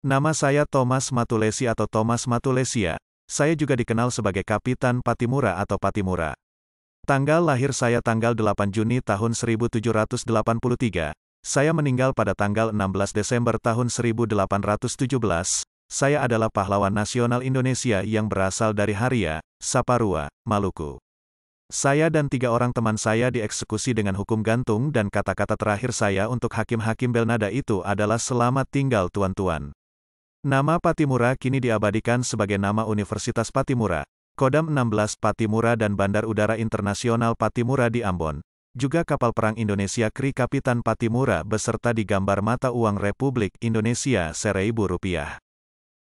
Nama saya Thomas Matulesi atau Thomas Matulesia. Saya juga dikenal sebagai Kapitan Patimura atau Patimura. Tanggal lahir saya tanggal 8 Juni tahun 1783. Saya meninggal pada tanggal 16 Desember tahun 1817. Saya adalah pahlawan nasional Indonesia yang berasal dari Haria, Saparua, Maluku. Saya dan tiga orang teman saya dieksekusi dengan hukum gantung dan kata-kata terakhir saya untuk hakim-hakim Belnada itu adalah selamat tinggal tuan-tuan. Nama Patimura kini diabadikan sebagai nama Universitas Patimura, Kodam 16 Patimura dan Bandar Udara Internasional Patimura di Ambon. Juga kapal perang Indonesia Kri Kapitan Patimura beserta digambar mata uang Republik Indonesia Seribu Rupiah.